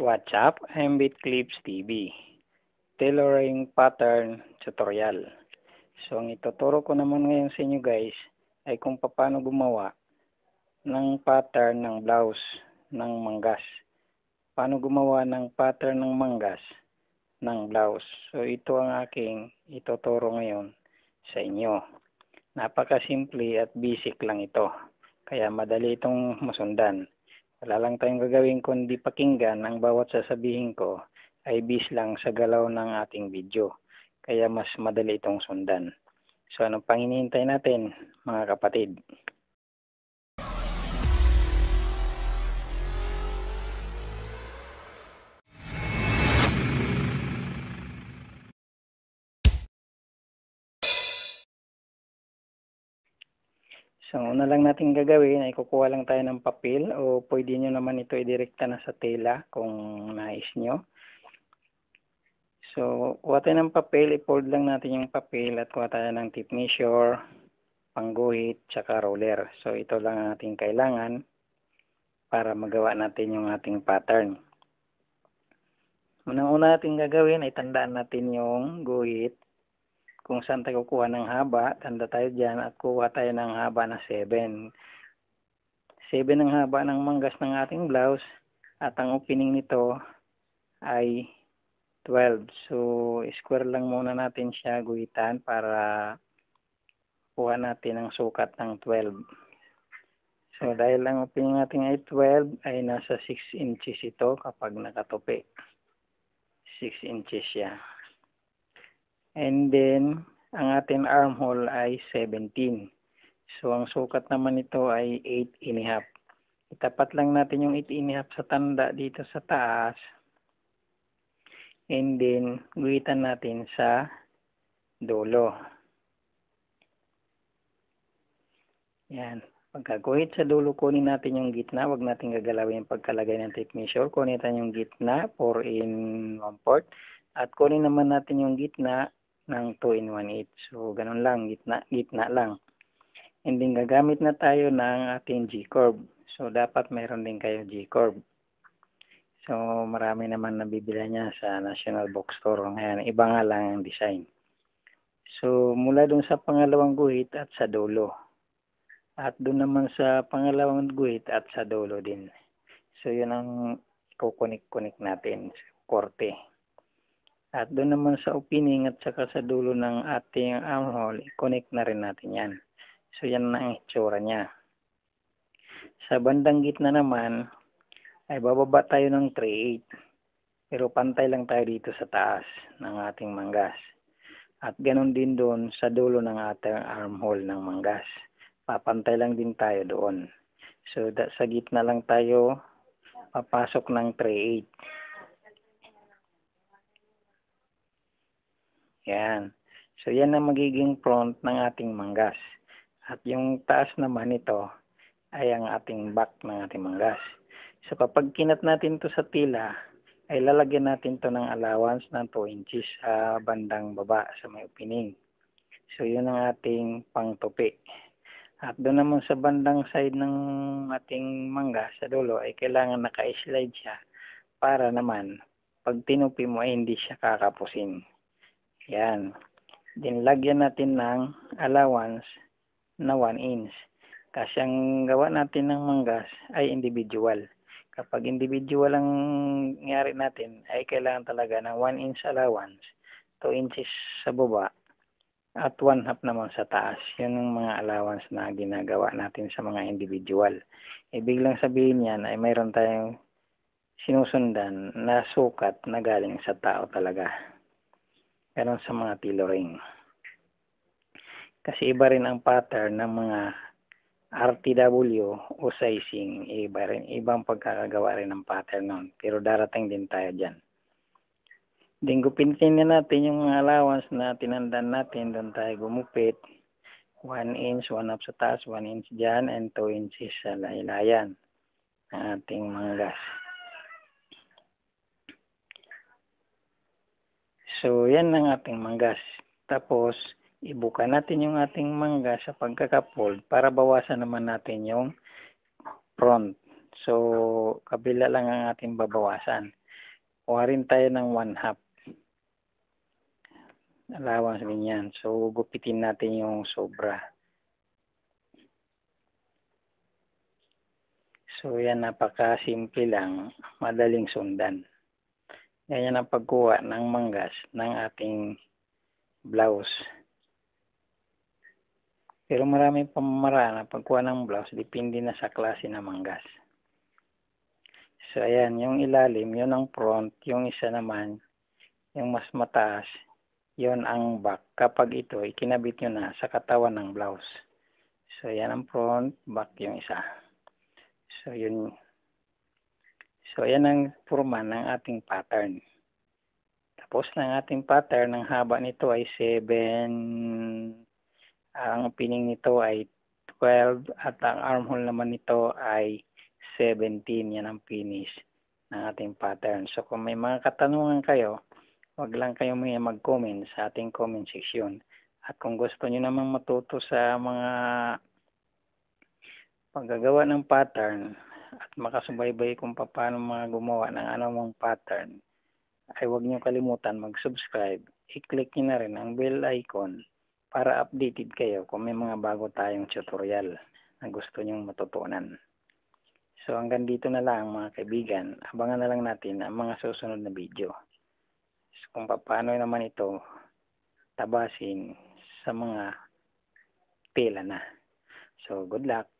WhatsApp up? Clips TV. Tailoring Pattern Tutorial. So, ang ituturo ko naman ngayon sa inyo guys ay kung paano gumawa ng pattern ng blouse ng manggas. Paano gumawa ng pattern ng manggas ng blouse. So, ito ang aking ituturo ngayon sa inyo. Napaka simple at basic lang ito. Kaya madali itong masundan. Wala lang tayong gagawin kundi pakinggan ang bawat sasabihin ko ay bis lang sa galaw ng ating video. Kaya mas madali itong sundan. So anong panginihintay natin mga kapatid? So, una ano lang natin gagawin ay kukuha lang tayo ng papel o pwede nyo naman ito idirekta na sa tela kung nais nyo. So, kuha tayo ng papel, i-fold lang natin yung papel at kuha tayo ng tip measure, pangguhit, tsaka roller. So, ito lang ang ating kailangan para magawa natin yung ating pattern. Unang-una natin gagawin ay tandaan natin yung guhit kung saan tayo kukuha ng haba, tanda tayo dyan at kuha tayo ng haba na 7. 7 ang haba ng manggas ng ating blouse at ang opening nito ay 12. So, square lang muna natin siya guhitan para kuha natin ang sukat ng 12. So, dahil ang opening natin ay 12, ay nasa 6 inches ito kapag nakatupi. 6 inches siya. And then, ang ating armhole ay 17. So, ang sukat naman nito ay 8 and a half. Itapat lang natin yung 8 and a half sa tanda dito sa taas. And then, guhitan natin sa dulo. Yan. Pagkaguhit sa dulo, kunin natin yung gitna. Huwag natin gagalawin yung pagkalagay ng tape measure. Kunin natin yung gitna, 4 in 1 port. At kunin naman natin yung gitna ng 2 in 1 each. So, ganun lang, gitna, gitna lang. And then, gagamit na tayo ng ating G-curve. So, dapat meron din kayo G-curve. So, marami naman nabibila niya sa National Box Store. Ngayon, iba nga lang ang design. So, mula dun sa pangalawang guhit at sa dulo. At dun naman sa pangalawang guhit at sa dulo din. So, yun ang kukunik-kunik natin. Korte. At doon naman sa opening at saka sa dulo ng ating armhole, connect na rin natin yan. So yan na ang itsura niya. Sa bandang gitna naman, ay bababa tayo ng 3.8. Pero pantay lang tayo dito sa taas ng ating manggas. At ganun din doon sa dulo ng ating armhole ng manggas. Papantay lang din tayo doon. So that, sa gitna lang tayo papasok ng 3.8. Yan. So, yan ang magiging front ng ating manggas. At yung taas naman ito ay ang ating back ng ating manggas. So, kapag kinat natin to sa tila, ay lalagyan natin to ng allowance ng 2 inches sa bandang baba sa may opening. So, yun ang ating pangtupi. At doon naman sa bandang side ng ating mangga sa dulo ay kailangan naka-slide siya para naman pag tinupi mo ay hindi siya kakapusin. Yan. Then, lagyan natin ng allowance na 1 inch. Kasi ang gawa natin ng manggas ay individual. Kapag individual ang nangyari natin, ay kailangan talaga ng 1 inch allowance, 2 inches sa baba, at 1 half naman sa taas. Yun ang mga allowance na ginagawa natin sa mga individual. Ibig lang sabihin yan ay mayroon tayong sinusundan na sukat na galing sa tao talaga. Ganon sa mga tailoring. Kasi iba rin ang pattern ng mga RTW o sizing. Iba rin, ibang pagkakagawa rin ng pattern nun. Pero darating din tayo dyan. Then gupitin na natin yung mga allowance na tinandaan natin. Doon tayo gumupit. 1 inch, 1 up sa taas, 1 inch dyan, and 2 inches sa laylayan Ang ating mga gas. So, yan ang ating manggas. Tapos, ibuka natin yung ating mangga sa pagkakapold para bawasan naman natin yung front. So, kabila lang ang ating babawasan. Kuha rin tayo ng 1 half. Allowance din yan. So, gupitin natin yung sobra. So, yan napaka-simple lang. Madaling sundan. Ganyan ang pagkuha ng manggas ng ating blouse. Pero maraming pamamaraan na pagkuha ng blouse, depende na sa klase ng manggas. So, ayan, yung ilalim, yun ang front, yung isa naman, yung mas mataas, yon ang back. Kapag ito, ikinabit nyo na sa katawan ng blouse. So, ayan ang front, back yung isa. So, yun, So, yan ang forma ng ating pattern. Tapos ng ating pattern, ang haba nito ay 7. Ang pinning nito ay 12 at ang armhole naman nito ay 17. Yan ang finish ng ating pattern. So, kung may mga katanungan kayo, wag lang kayo may mag-comment sa ating comment section. At kung gusto niyo namang matuto sa mga paggagawa ng pattern, at makasubaybay kung paano mga gumawa ng anumang pattern, ay huwag niyo kalimutan mag-subscribe. I-click niyo na rin ang bell icon para updated kayo kung may mga bago tayong tutorial na gusto niyong matutunan. So hanggang dito na lang mga kaibigan, abangan na lang natin ang mga susunod na video. So, kung paano naman ito tabasin sa mga tela na. So good luck!